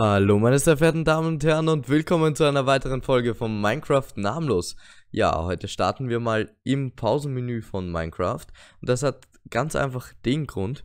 Hallo meine sehr verehrten Damen und Herren und willkommen zu einer weiteren Folge von Minecraft Namenlos. Ja, heute starten wir mal im Pausenmenü von Minecraft und das hat ganz einfach den Grund,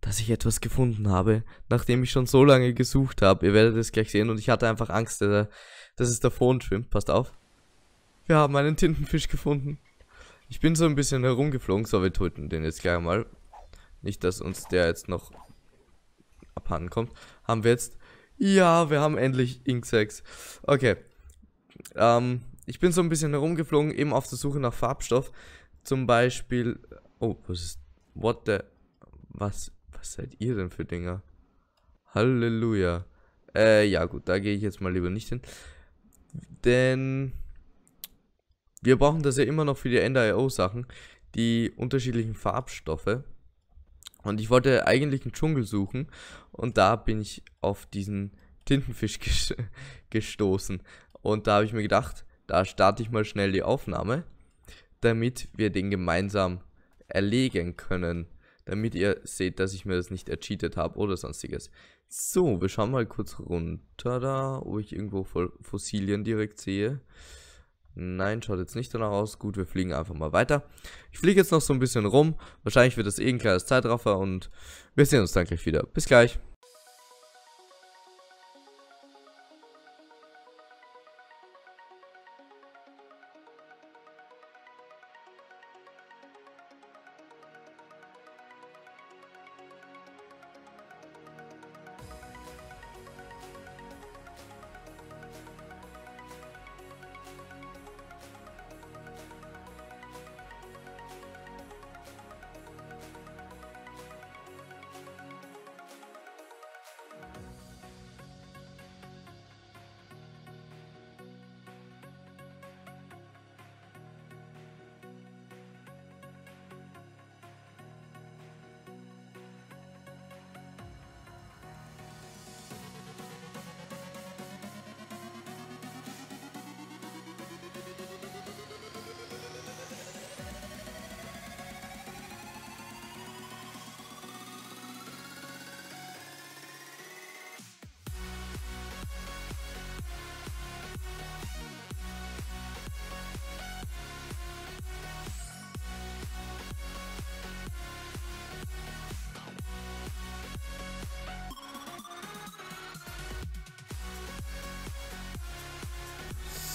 dass ich etwas gefunden habe, nachdem ich schon so lange gesucht habe. Ihr werdet es gleich sehen und ich hatte einfach Angst, äh, dass es davor und schwimmt. Passt auf. Wir haben einen Tintenfisch gefunden. Ich bin so ein bisschen herumgeflogen, so wir töten den jetzt gleich mal. Nicht, dass uns der jetzt noch abhanden kommt. Haben wir jetzt ja, wir haben endlich Ink 6. Okay. Ähm, ich bin so ein bisschen herumgeflogen, eben auf der Suche nach Farbstoff. Zum Beispiel. Oh, was ist. What the. Was. Was seid ihr denn für Dinger? Halleluja. Äh, ja, gut, da gehe ich jetzt mal lieber nicht hin. Denn. Wir brauchen das ja immer noch für die Ender.io-Sachen. Die unterschiedlichen Farbstoffe. Und ich wollte eigentlich einen Dschungel suchen. Und da bin ich auf diesen Tintenfisch ges gestoßen. Und da habe ich mir gedacht, da starte ich mal schnell die Aufnahme, damit wir den gemeinsam erlegen können. Damit ihr seht, dass ich mir das nicht ercheatet habe oder sonstiges. So, wir schauen mal kurz runter da, ob ich irgendwo Fossilien direkt sehe. Nein, schaut jetzt nicht danach aus. Gut, wir fliegen einfach mal weiter. Ich fliege jetzt noch so ein bisschen rum. Wahrscheinlich wird das eh ein kleines Zeitraffer und wir sehen uns dann gleich wieder. Bis gleich.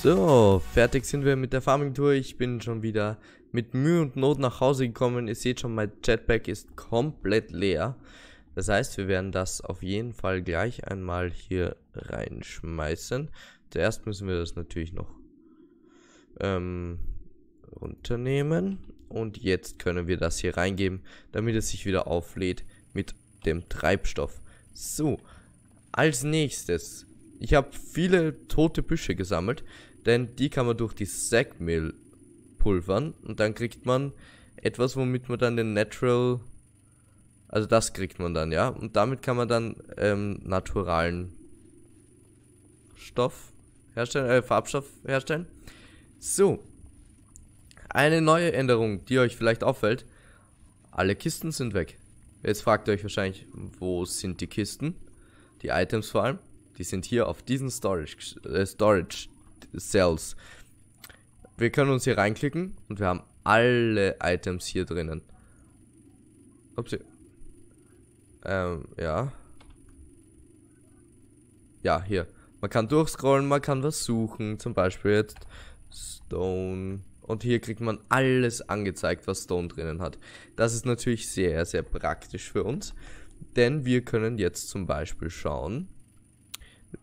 So, fertig sind wir mit der Farming-Tour. Ich bin schon wieder mit Mühe und Not nach Hause gekommen. Ihr seht schon, mein Jetpack ist komplett leer. Das heißt, wir werden das auf jeden Fall gleich einmal hier reinschmeißen. Zuerst müssen wir das natürlich noch ähm, runternehmen. Und jetzt können wir das hier reingeben, damit es sich wieder auflädt mit dem Treibstoff. So, als nächstes. Ich habe viele tote Büsche gesammelt denn die kann man durch die Sackmehl pulvern und dann kriegt man etwas, womit man dann den Natural, also das kriegt man dann, ja, und damit kann man dann ähm, naturalen Stoff herstellen, äh, Farbstoff herstellen. So, eine neue Änderung, die euch vielleicht auffällt, alle Kisten sind weg. Jetzt fragt ihr euch wahrscheinlich, wo sind die Kisten? Die Items vor allem. Die sind hier auf diesen Storage, äh, Storage Cells. Wir können uns hier reinklicken und wir haben alle Items hier drinnen. Upsi. Ähm, ja. Ja, hier. Man kann durchscrollen, man kann was suchen. Zum Beispiel jetzt Stone. Und hier kriegt man alles angezeigt, was Stone drinnen hat. Das ist natürlich sehr, sehr praktisch für uns. Denn wir können jetzt zum Beispiel schauen.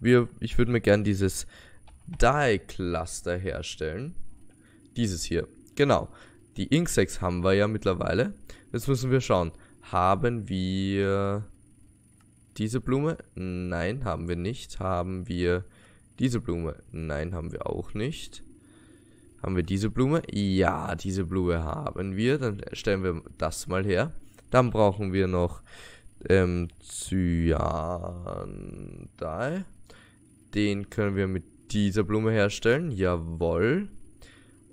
Wir, ich würde mir gerne dieses Dahl-Cluster herstellen. Dieses hier. Genau. Die Inksex haben wir ja mittlerweile. Jetzt müssen wir schauen. Haben wir diese Blume? Nein, haben wir nicht. Haben wir diese Blume? Nein, haben wir auch nicht. Haben wir diese Blume? Ja, diese Blume haben wir. Dann stellen wir das mal her. Dann brauchen wir noch ähm, Cyanidal. Den können wir mit diese Blume herstellen. Jawoll.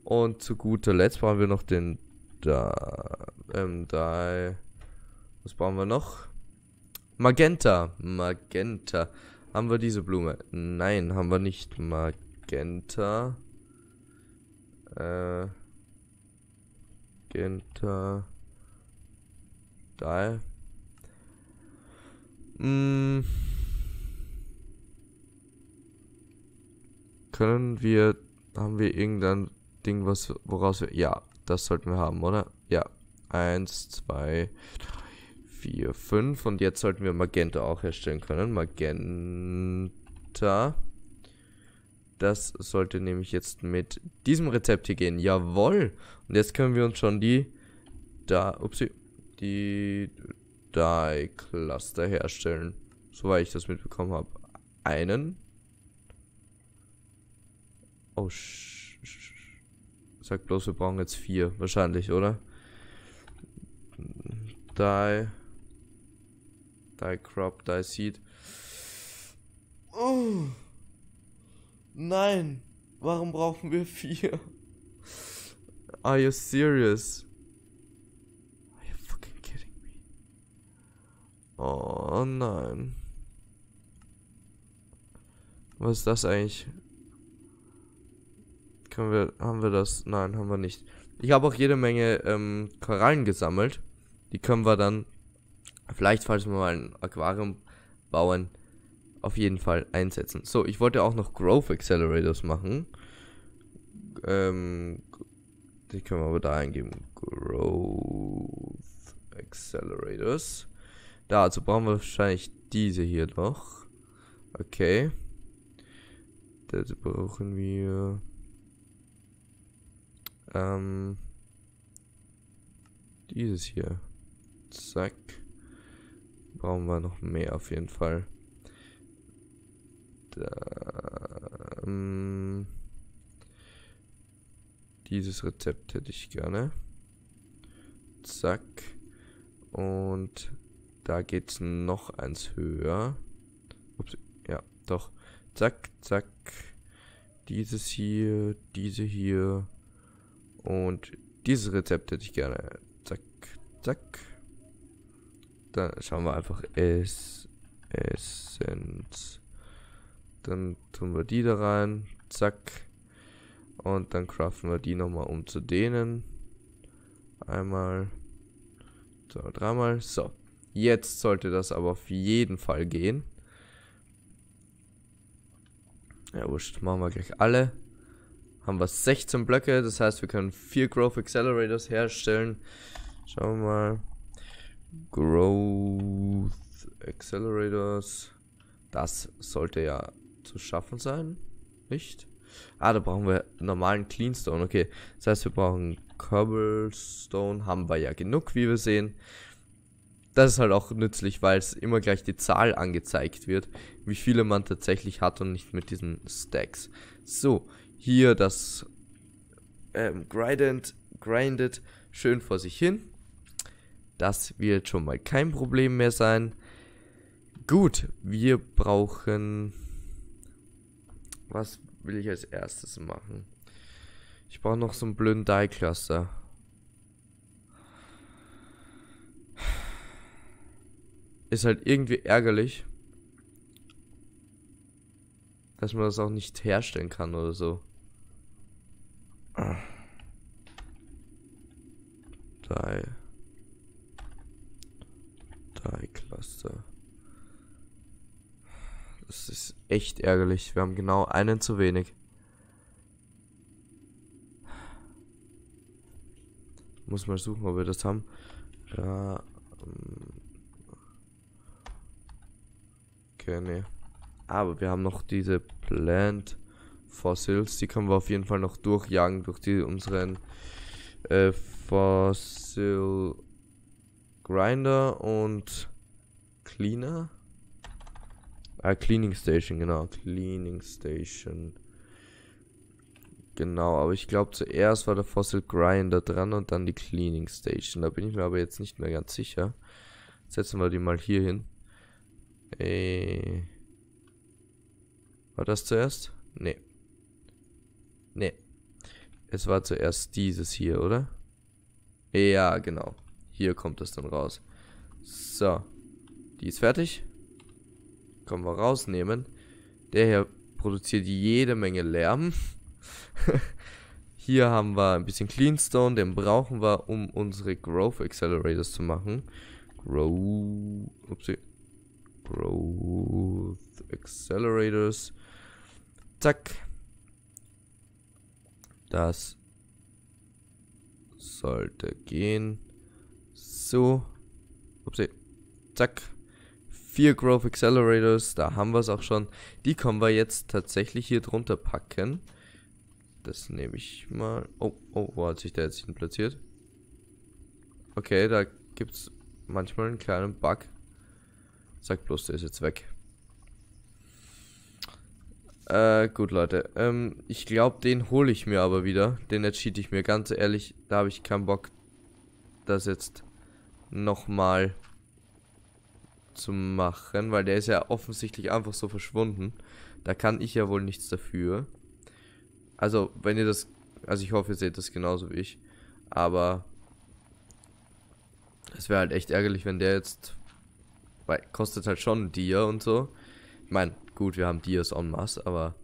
Und zu guter Letzt brauchen wir noch den da. Ähm, da. Was brauchen wir noch? Magenta. Magenta. Haben wir diese Blume? Nein, haben wir nicht. Magenta. Äh. Magenta. Da. Mh. Mm. können wir, haben wir irgendein Ding, was, woraus wir, ja, das sollten wir haben, oder? Ja, 1, 2, drei, vier, fünf und jetzt sollten wir Magenta auch herstellen können. Magenta. Das sollte nämlich jetzt mit diesem Rezept hier gehen. Jawoll! Und jetzt können wir uns schon die da, upsie, die Dye Cluster herstellen. Soweit ich das mitbekommen habe. Einen Oh, sch, sch, Sag bloß, wir brauchen jetzt vier. Wahrscheinlich, oder? Die. Die Crop, die Seed. Oh. Nein. Warum brauchen wir vier? Are you serious? Are you fucking kidding me? Oh nein. Was ist das eigentlich? Können wir, haben wir das? Nein, haben wir nicht. Ich habe auch jede Menge ähm, Korallen gesammelt. Die können wir dann, vielleicht falls wir mal ein Aquarium bauen, auf jeden Fall einsetzen. So, ich wollte auch noch Growth Accelerators machen. Ähm, die können wir aber da eingeben. Growth Accelerators. Da, also brauchen wir wahrscheinlich diese hier noch. Okay. Das brauchen wir. Ähm, dieses hier. Zack. Brauchen wir noch mehr auf jeden Fall. Da, ähm, dieses Rezept hätte ich gerne. Zack. Und da geht's noch eins höher. Ups, ja, doch. Zack, zack. Dieses hier, diese hier. Und dieses Rezept hätte ich gerne. Zack, zack. Dann schauen wir einfach es, Essenz. Dann tun wir die da rein. Zack. Und dann craften wir die nochmal um zu dehnen. Einmal. So, dreimal. So. Jetzt sollte das aber auf jeden Fall gehen. Ja, wurscht. Machen wir gleich alle haben wir 16 Blöcke, das heißt, wir können vier Growth Accelerators herstellen. Schauen wir mal. Growth Accelerators. Das sollte ja zu schaffen sein, nicht? Ah, da brauchen wir normalen Cleanstone, okay. Das heißt, wir brauchen Cobblestone, haben wir ja genug, wie wir sehen. Das ist halt auch nützlich, weil es immer gleich die Zahl angezeigt wird, wie viele man tatsächlich hat und nicht mit diesen Stacks. So, hier das ähm, grindet, grindet schön vor sich hin. Das wird schon mal kein Problem mehr sein. Gut, wir brauchen... Was will ich als erstes machen? Ich brauche noch so einen blöden Die-Cluster. Ist halt irgendwie ärgerlich, dass man das auch nicht herstellen kann oder so. Drei. Drei Cluster. Das ist echt ärgerlich. Wir haben genau einen zu wenig. muss mal suchen, ob wir das haben. Ja. Ähm, okay, nee. Aber wir haben noch diese Plant. Fossils. Die können wir auf jeden Fall noch durchjagen durch die unseren äh, Fossil Grinder und Cleaner. Ah, Cleaning Station, genau. Cleaning Station. Genau, aber ich glaube zuerst war der Fossil Grinder dran und dann die Cleaning Station. Da bin ich mir aber jetzt nicht mehr ganz sicher. Setzen wir die mal hier hin. Ey. Äh, war das zuerst? Nee. Nee. Es war zuerst dieses hier, oder? Ja, genau. Hier kommt das dann raus. So. Die ist fertig. Können wir rausnehmen. Der hier produziert jede Menge Lärm. hier haben wir ein bisschen Cleanstone. Den brauchen wir, um unsere Growth Accelerators zu machen. Grow... Upsi. Growth Accelerators. Zack. Das sollte gehen. So. Upsi. Zack. Vier Growth Accelerators, da haben wir es auch schon. Die können wir jetzt tatsächlich hier drunter packen. Das nehme ich mal. Oh, oh, wo hat sich der jetzt hin platziert? Okay, da gibt es manchmal einen kleinen Bug. Sag bloß, der ist jetzt weg. Äh, gut, Leute. Ähm, ich glaube, den hole ich mir aber wieder. Den entschied ich mir. Ganz ehrlich, da habe ich keinen Bock, das jetzt nochmal zu machen, weil der ist ja offensichtlich einfach so verschwunden. Da kann ich ja wohl nichts dafür. Also, wenn ihr das... Also, ich hoffe, ihr seht das genauso wie ich. Aber... Es wäre halt echt ärgerlich, wenn der jetzt... Weil, kostet halt schon ein Dia und so. Ich meine, Gut, wir haben Dias en masse, aber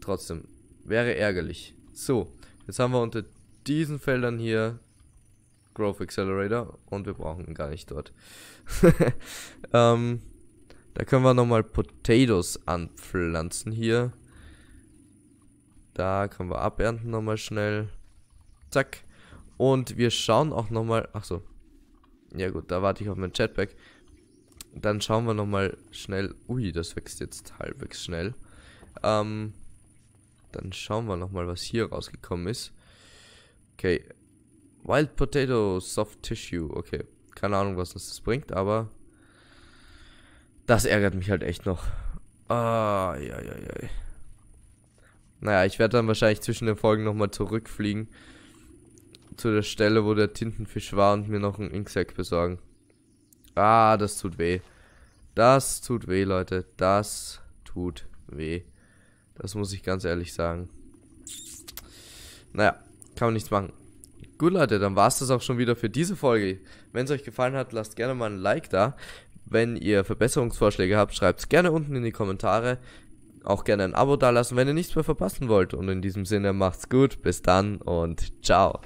trotzdem. Wäre ärgerlich. So, jetzt haben wir unter diesen Feldern hier Growth Accelerator und wir brauchen ihn gar nicht dort. ähm, da können wir nochmal Potatoes anpflanzen hier. Da können wir abernten nochmal schnell. Zack. Und wir schauen auch nochmal. Achso. Ja gut, da warte ich auf mein Chatback. Dann schauen wir nochmal schnell. Ui, das wächst jetzt halbwegs schnell. Ähm, dann schauen wir nochmal, was hier rausgekommen ist. Okay. Wild Potato Soft Tissue. Okay. Keine Ahnung, was uns das bringt, aber das ärgert mich halt echt noch. Ah, ja, ja, ja. Naja, ich werde dann wahrscheinlich zwischen den Folgen nochmal zurückfliegen. Zu der Stelle, wo der Tintenfisch war und mir noch einen Inksack besorgen. Ah, das tut weh. Das tut weh, Leute. Das tut weh. Das muss ich ganz ehrlich sagen. Naja, kann man nichts machen. Gut, Leute, dann war es das auch schon wieder für diese Folge. Wenn es euch gefallen hat, lasst gerne mal ein Like da. Wenn ihr Verbesserungsvorschläge habt, schreibt es gerne unten in die Kommentare. Auch gerne ein Abo dalassen, wenn ihr nichts mehr verpassen wollt. Und in diesem Sinne macht's gut, bis dann und ciao.